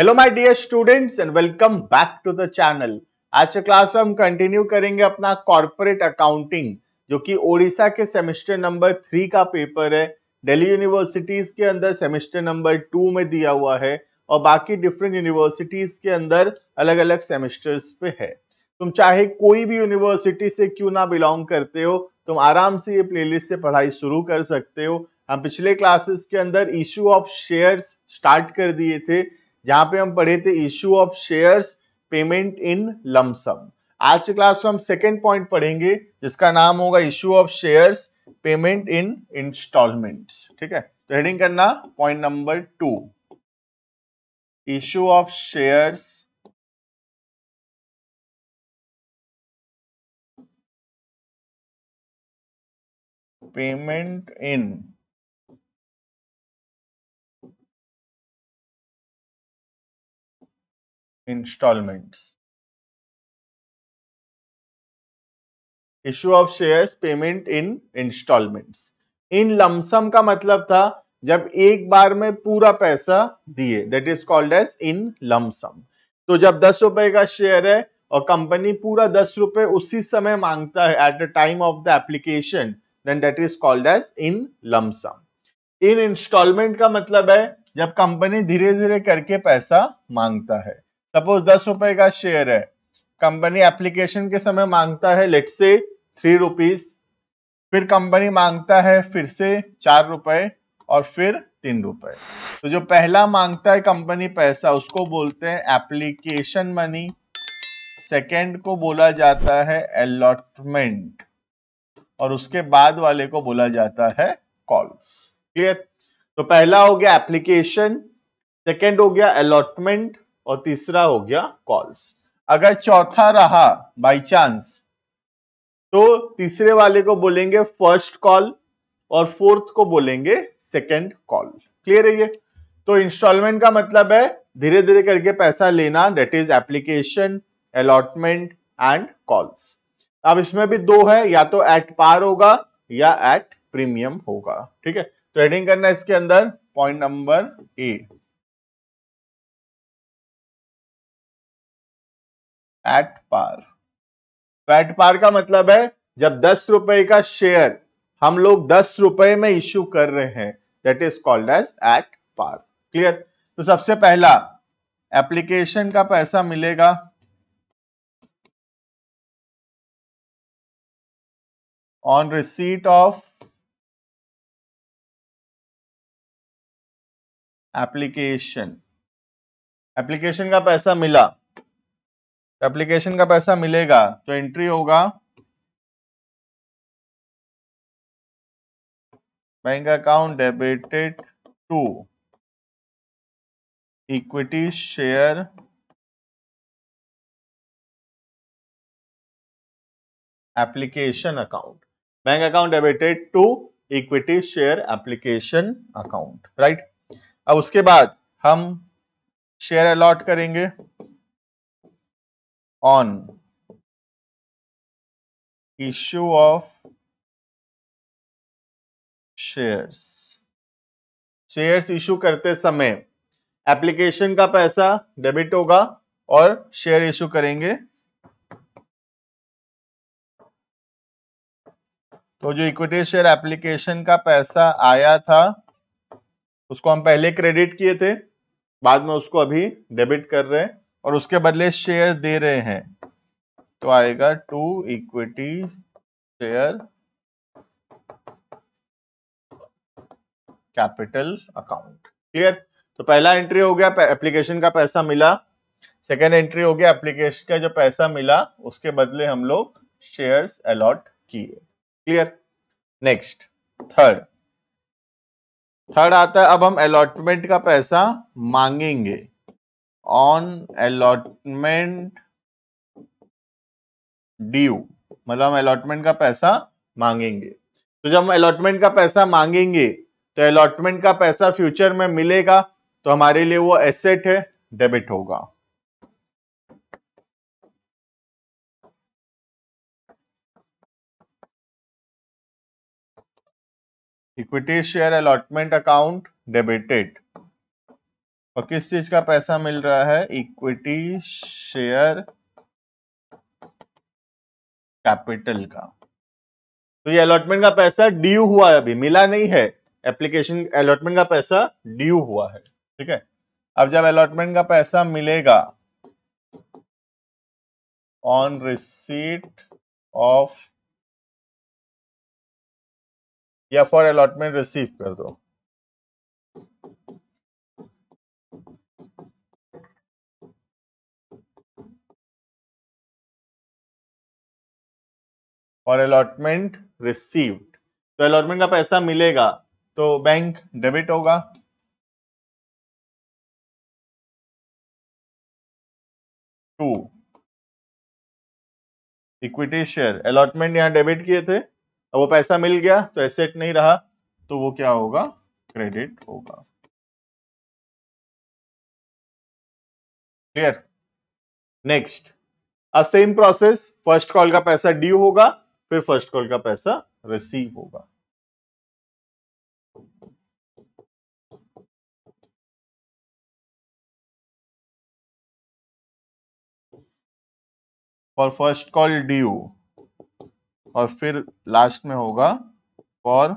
Hello my dear students and welcome back to the channel आज के class में हम कंटिन्यू करेंगे अपना कॉर्पोरेट अकाउंटिंग जो कि ओडिशा के सेमेस्टर नंबर थ्री का पेपर है दिल्ली यूनिवर्सिटीज के अंदर सेमेस्टर नंबर टू में दिया हुआ है और बाकी डिफरेंट यूनिवर्सिटीज के अंदर अलग अलग सेमेस्टर्स पे है तुम चाहे कोई भी यूनिवर्सिटी से क्यों ना बिलोंग करते हो तुम आराम से ये प्लेलिस्ट से पढ़ाई शुरू कर सकते हो हम पिछले क्लासेस के अंदर इश्यू ऑफ शेयर्स स्टार्ट कर दिए थे जहां पे हम पढ़े थे issue of shares payment in lump sum आज के क्लास में हम सेकेंड पॉइंट पढ़ेंगे जिसका नाम होगा issue of shares payment in installment ठीक है तो हेडिंग करना point number two issue of shares payment in installments. Issue of shares payment in installments in lump sum का मतलब था जब एक बार में पूरा पैसा दिए that is called as in lump sum तो जब दस रुपए का शेयर है और कंपनी पूरा दस रुपए उसी समय मांगता है at the time of the application then that is called as in lump sum in installment का मतलब है जब कंपनी धीरे धीरे करके पैसा मांगता है सपोज दस रुपए का शेयर है कंपनी एप्लीकेशन के समय मांगता है लेट से थ्री रुपीज फिर कंपनी मांगता है फिर से चार रुपए और फिर तीन रुपए तो जो पहला मांगता है कंपनी पैसा उसको बोलते हैं एप्लीकेशन मनी सेकंड को बोला जाता है अलॉटमेंट और उसके बाद वाले को बोला जाता है कॉल्स क्लियर तो पहला हो गया एप्लीकेशन सेकंड हो गया अलॉटमेंट और तीसरा हो गया कॉल्स अगर चौथा रहा बाई चांस तो तीसरे वाले को बोलेंगे फर्स्ट कॉल और फोर्थ को बोलेंगे सेकंड कॉल क्लियर है ये तो इंस्टॉलमेंट का मतलब है धीरे धीरे करके पैसा लेना that is application allotment and calls अब इसमें भी दो है या तो एट पार होगा या एट प्रीमियम होगा ठीक है ट्रेडिंग तो करना इसके अंदर point number A at par तो एट पार का मतलब है जब दस रुपए का शेयर हम लोग दस रुपए में इश्यू कर रहे हैं that is called as at par clear तो सबसे पहला एप्लीकेशन का पैसा मिलेगा on receipt of application application का पैसा मिला एप्लीकेशन का पैसा मिलेगा तो एंट्री होगा bank account debited to equity share application account bank account debited to equity share application account right अब उसके बाद हम शेयर अलॉट करेंगे on issue of shares shares issue करते समय एप्लीकेशन का पैसा डेबिट होगा और शेयर इशू करेंगे तो जो इक्विटी शेयर एप्लीकेशन का पैसा आया था उसको हम पहले क्रेडिट किए थे बाद में उसको अभी डेबिट कर रहे हैं और उसके बदले शेयर दे रहे हैं तो आएगा to equity share capital account clear तो पहला एंट्री हो गया एप्लीकेशन का पैसा मिला सेकेंड एंट्री हो गया एप्लीकेशन का जो पैसा मिला उसके बदले हम लोग शेयर्स अलॉट किए क्लियर नेक्स्ट थर्ड थर्ड आता है अब हम अलॉटमेंट का पैसा मांगेंगे ऑन अलॉटमेंट ड्यू मतलब हम अलॉटमेंट का पैसा मांगेंगे तो जब हम अलॉटमेंट का पैसा मांगेंगे तो अलॉटमेंट का पैसा फ्यूचर में मिलेगा तो हमारे लिए वो एसेट है डेबिट होगा equity share allotment account debited और किस चीज का पैसा मिल रहा है इक्विटी शेयर कैपिटल का तो ये अलॉटमेंट का पैसा ड्यू हुआ है अभी मिला नहीं है एप्लीकेशन अलॉटमेंट का पैसा ड्यू हुआ है ठीक है अब जब अलॉटमेंट का पैसा मिलेगा ऑन रिसीट ऑफ या फॉर अलॉटमेंट रिसीव कर दो और अलॉटमेंट रिसीव्ड तो अलॉटमेंट का पैसा मिलेगा तो बैंक डेबिट होगा टू इक्विटी शेयर अलॉटमेंट यहां डेबिट किए थे अब वो पैसा मिल गया तो एसेट नहीं रहा तो वो क्या होगा क्रेडिट होगा क्लियर नेक्स्ट अब सेम प्रोसेस फर्स्ट कॉल का पैसा ड्यू होगा फिर फर्स्ट कॉल का पैसा रिसीव होगा फॉर फर्स्ट कॉल ड्यू और फिर लास्ट में होगा फॉर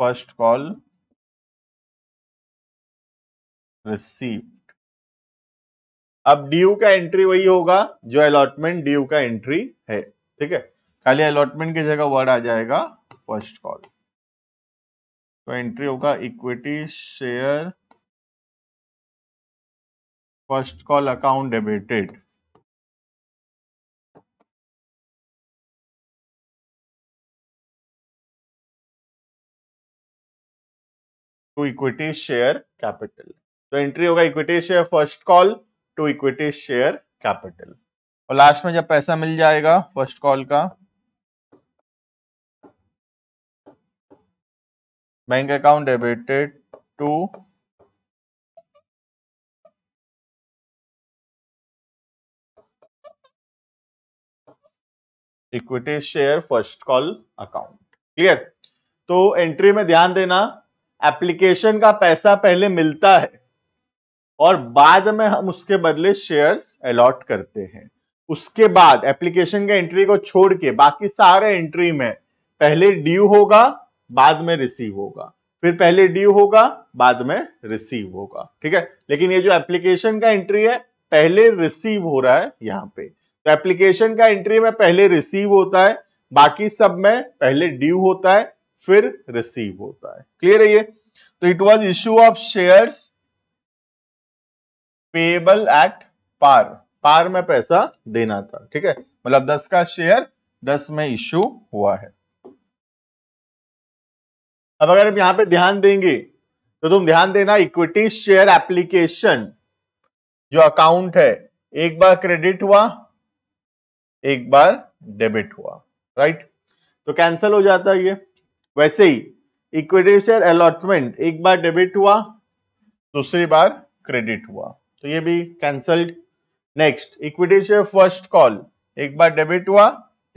फर्स्ट कॉल रिसीव अब ड्यू का एंट्री वही होगा जो अलॉटमेंट ड्यू का एंट्री है ठीक है खाली अलॉटमेंट की जगह वर्ड आ जाएगा फर्स्ट कॉल तो एंट्री होगा equity share first call account debited to equity share capital तो एंट्री होगा equity share first call to equity share capital और लास्ट में जब पैसा मिल जाएगा फर्स्ट कॉल का bank account debited to equity share first call account clear तो एंट्री में ध्यान देना एप्लीकेशन का पैसा पहले मिलता है और बाद में हम उसके बदले शेयर्स अलॉट करते हैं उसके बाद एप्लीकेशन के एंट्री को छोड़ के बाकी सारे एंट्री में पहले ड्यू होगा बाद में रिसीव होगा फिर पहले ड्यू होगा बाद में रिसीव होगा ठीक है लेकिन ये जो एप्लीकेशन का एंट्री है पहले रिसीव हो रहा है यहाँ पे तो एप्लीकेशन का एंट्री में पहले रिसीव होता है बाकी सब में पहले ड्यू होता है फिर रिसीव होता है क्लियर है ये तो it was issue of shares payable at par par में पैसा देना था ठीक है मतलब दस का शेयर दस में इश्यू हुआ है अब अगर हम यहां पे ध्यान देंगे तो तुम ध्यान देना इक्विटी शेयर एप्लीकेशन जो अकाउंट है एक बार क्रेडिट हुआ एक बार डेबिट हुआ राइट तो कैंसिल हो जाता है ये वैसे ही इक्विटी शेयर अलॉटमेंट एक बार डेबिट हुआ दूसरी बार क्रेडिट हुआ तो ये भी cancelled next equity share first call एक बार डेबिट हुआ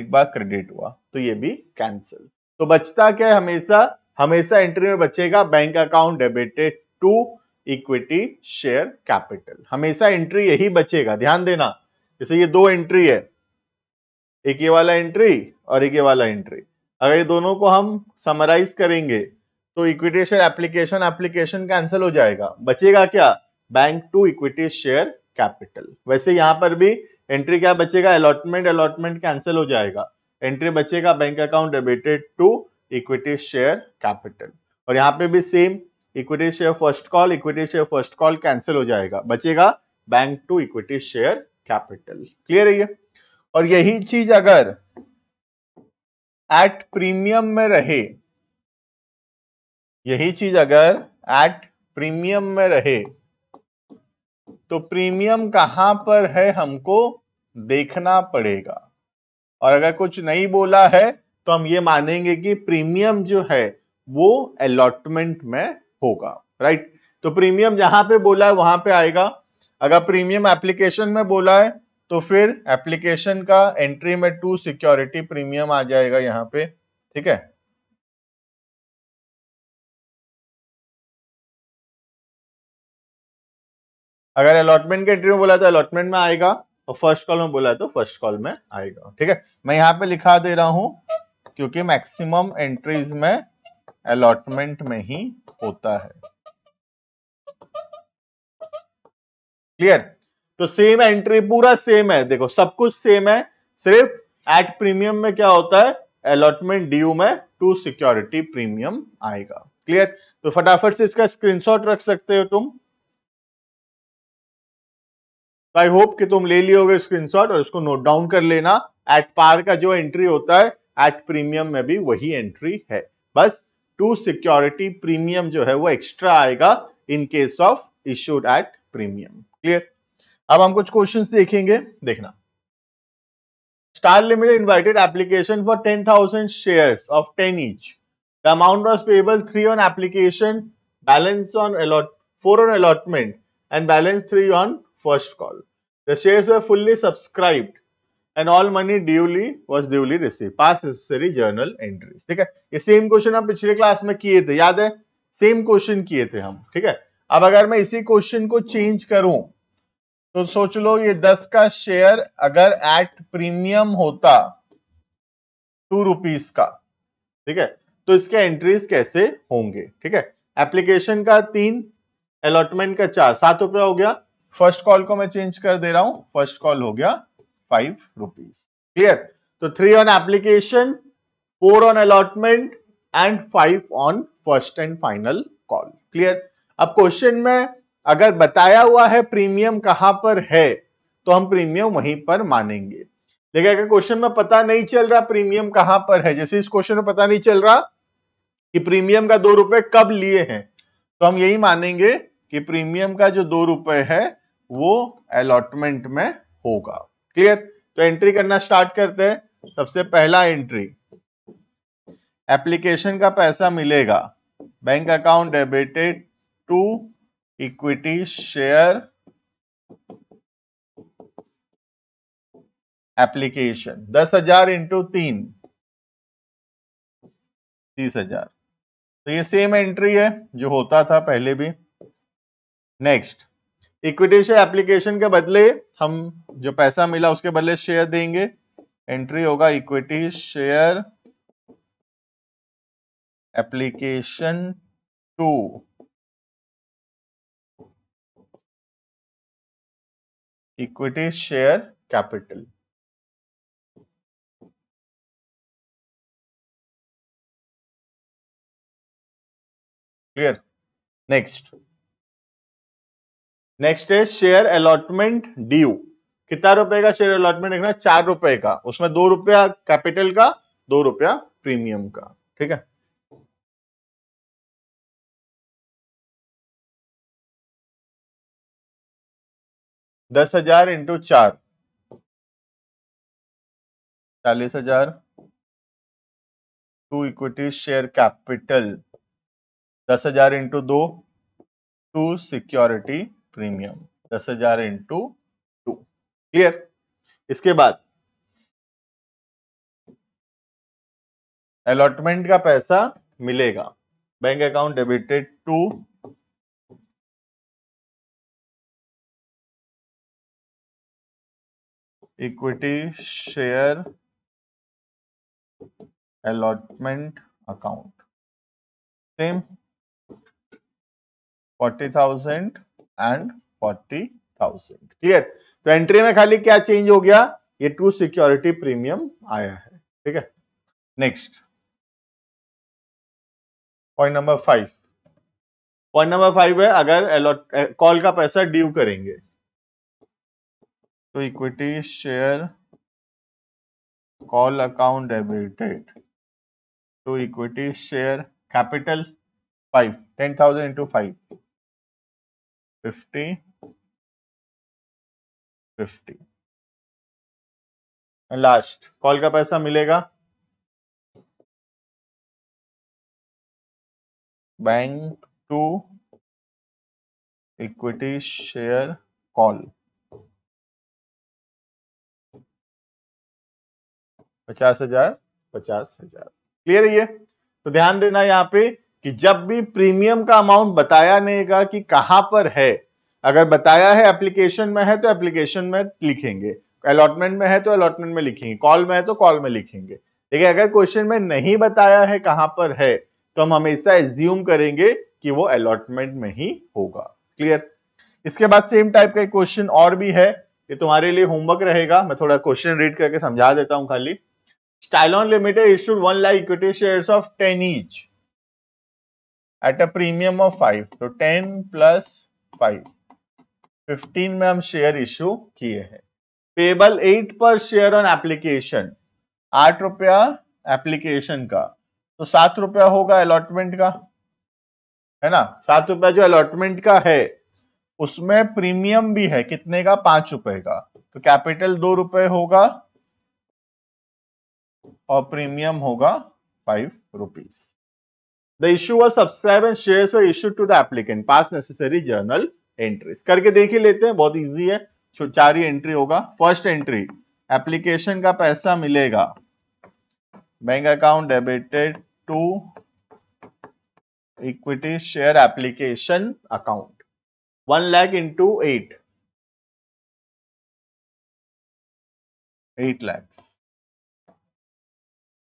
एक बार क्रेडिट हुआ तो ये भी कैंसल तो बचता क्या है हमेशा हमेशा एंट्री में बचेगा bank account debited to equity share capital हमेशा एंट्री यही बचेगा ध्यान देना जैसे ये दो एंट्री है एक ये वाला एंट्री और एक ये वाला एंट्री अगर ये दोनों को हम समराइज करेंगे तो equity share application application cancel हो जाएगा बचेगा क्या bank to equity share capital वैसे यहां पर भी एंट्री क्या बचेगा अलॉटमेंट अलॉटमेंट कैंसिल हो जाएगा एंट्री बचेगा bank account debited to equity share capital और यहाँ पे भी same equity share first call equity share first call cancel हो जाएगा बचेगा bank to equity share capital clear है ये और यही चीज अगर एट प्रीमियम में रहे यही चीज अगर एट प्रीमियम में रहे तो प्रीमियम कहां पर है हमको देखना पड़ेगा और अगर कुछ नहीं बोला है तो हम ये मानेंगे कि प्रीमियम जो है वो अलॉटमेंट में होगा राइट तो प्रीमियम जहां पे बोला है वहां पे आएगा अगर प्रीमियम एप्लीकेशन में बोला है तो फिर एप्लीकेशन का एंट्री में टू सिक्योरिटी प्रीमियम आ जाएगा यहां पे ठीक है अगर अलॉटमेंट के एंट्री में बोला तो अलॉटमेंट में आएगा और फर्स्ट कॉल में बोला तो फर्स्ट कॉल में आएगा ठीक है मैं यहाँ पे लिखा दे रहा हूं क्योंकि मैक्सिमम एंट्रीज में अलॉटमेंट में ही होता है क्लियर तो सेम एंट्री पूरा सेम है देखो सब कुछ सेम है सिर्फ एट प्रीमियम में क्या होता है अलॉटमेंट ड्यू में टू सिक्योरिटी प्रीमियम आएगा क्लियर तो फटाफट से इसका स्क्रीनशॉट रख सकते हो तुम तो आई होप कि तुम ले लियोगे स्क्रीनशॉट और इसको नोट डाउन कर लेना एट पार का जो एंट्री होता है एट प्रीमियम में भी वही एंट्री है बस टू सिक्योरिटी प्रीमियम जो है वो एक्स्ट्रा आएगा in case of issued at premium clear अब हम कुछ क्वेश्चंस देखेंगे देखना star limited invited application for ten thousand share of ten each the amount was payable three on application balance on allot four on allotment and balance three on first call. The shares were fully subscribed and all money duly was duly received. Pass necessary journal entries. ठीक है ये same question हम पिछले class में किए थे याद है सेम क्वेश्चन किए थे हम ठीक है अब अगर मैं इसी क्वेश्चन को चेंज करूं तो सोच लो ये दस का शेयर अगर एट प्रीमियम होता टू रुपीज का ठीक है तो इसके एंट्रीज कैसे होंगे ठीक है एप्लीकेशन का तीन अलॉटमेंट का चार सात रुपया हो गया फर्स्ट कॉल को मैं चेंज कर दे रहा हूं फर्स्ट कॉल हो गया फाइव रुपीज क्लियर तो three on application four on allotment and five on first and final call clear अब क्वेश्चन में अगर बताया हुआ है प्रीमियम कहां पर है तो हम प्रीमियम वहीं पर मानेंगे देखिए अगर क्वेश्चन में पता नहीं चल रहा प्रीमियम कहां पर है जैसे इस क्वेश्चन में पता नहीं चल रहा कि प्रीमियम का दो रुपए कब लिए हैं तो हम यही मानेंगे कि प्रीमियम का जो दो रुपए है वो अलॉटमेंट में होगा क्लियर तो एंट्री करना स्टार्ट करते हैं सबसे पहला एंट्री एप्लीकेशन का पैसा मिलेगा bank account debited to equity share application दस हजार इंटू तीन तीस हजार तो ये सेम एंट्री है जो होता था पहले भी नेक्स्ट इक्विटी शेयर एप्लीकेशन के बदले हम जो पैसा मिला उसके बदले शेयर देंगे एंट्री होगा equity share application to equity share capital clear next next है शेयर अलॉटमेंट डी कितना रुपए का शेयर अलॉटमेंट देखना चार रुपए का उसमें दो रुपया कैपिटल का दो रुपया प्रीमियम का ठीक है दस हजार इंटू चार चालीस हजार टू इक्विटी शेयर कैपिटल दस हजार इंटू दो टू सिक्योरिटी प्रीमियम दस हजार इंटू टू क्लियर इसके बाद अलॉटमेंट का पैसा मिलेगा bank account debited to equity share allotment account same forty thousand and forty thousand clear तो एंट्री में खाली क्या चेंज हो गया ये टू सिक्योरिटी प्रीमियम आया है ठीक है next point number five point number five है अगर अलॉट कॉल eh, का पैसा ड्यू करेंगे तो equity share call account debited to equity share capital five ten thousand into five 50 50 last call का पैसा मिलेगा bank to equity share call पचास हजार पचास हजार क्लियर है ये तो ध्यान देना यहाँ पे कि जब भी प्रीमियम का अमाउंट बताया नहीं गया कि कहां पर है अगर बताया है एप्लीकेशन में है तो एप्लीकेशन में लिखेंगे अलॉटमेंट में है तो अलॉटमेंट में लिखेंगे कॉल में है तो कॉल में लिखेंगे देखिए अगर क्वेश्चन में नहीं बताया है कहां पर है तो हम हमेशा एज्यूम करेंगे कि वो अलॉटमेंट में ही होगा क्लियर इसके बाद सेम टाइप का क्वेश्चन और भी है ये तुम्हारे लिए होमवर्क रहेगा मैं थोड़ा क्वेश्चन रीड करके समझा देता हूँ खाली Stylon limited issued one lakh equity shares of ten each at a premium of five तो टेन प्लस फाइव फिफ्टीन में हम शेयर इशू किए हैं payable eight per share on application आठ रुपया एप्लीकेशन का तो सात रुपया होगा अलॉटमेंट का है ना सात रुपया जो अलॉटमेंट का है उसमें प्रीमियम भी है कितने का पांच रुपए का तो कैपिटल दो रुपए होगा और प्रीमियम होगा five rupees the issue was subscribe and share issue to the applicant pass necessary journal entries करके देख ही लेते हैं बहुत ईजी है चार ही एंट्री होगा फर्स्ट एंट्री एप्लीकेशन का पैसा मिलेगा bank account debited to equity share application account one lakh into eight eight lakhs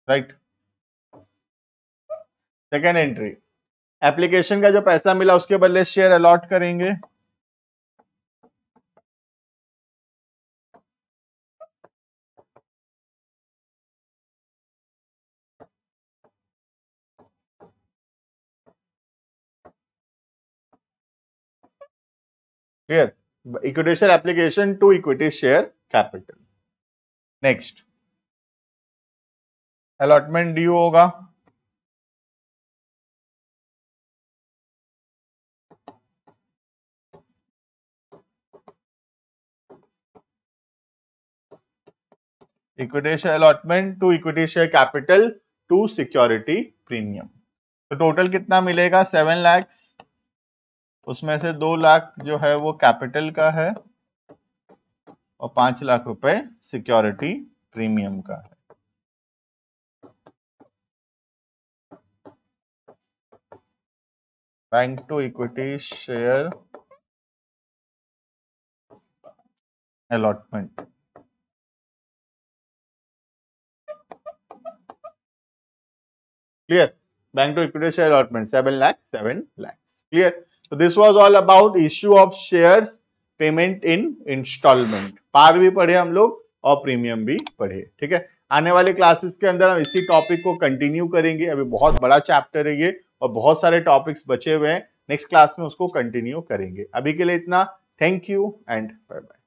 right second entry application का जो पैसा मिला उसके बदले शेयर अलॉट करेंगे क्लियर इक्विटेशन application to equity share capital next allotment due होगा इक्विटेशन allotment to equity share capital to security premium तो टोटल कितना मिलेगा सेवन लैक्स उसमें से दो लाख जो है वो कैपिटल का है और पांच लाख रुपए सिक्योरिटी प्रीमियम का है bank to equity share allotment Clear? Bank to equity share allotment 7 lakhs, 7 lakhs. Clear? So this was all about issue of shares, payment in installment पार भी पढ़े हम लोग और प्रीमियम भी पढ़े ठीक है आने वाले क्लासेस के अंदर हम इसी टॉपिक को कंटिन्यू करेंगे अभी बहुत बड़ा चैप्टर है ये और बहुत सारे टॉपिक्स बचे हुए हैं नेक्स्ट क्लास में उसको कंटिन्यू करेंगे अभी के लिए इतना thank you and bye bye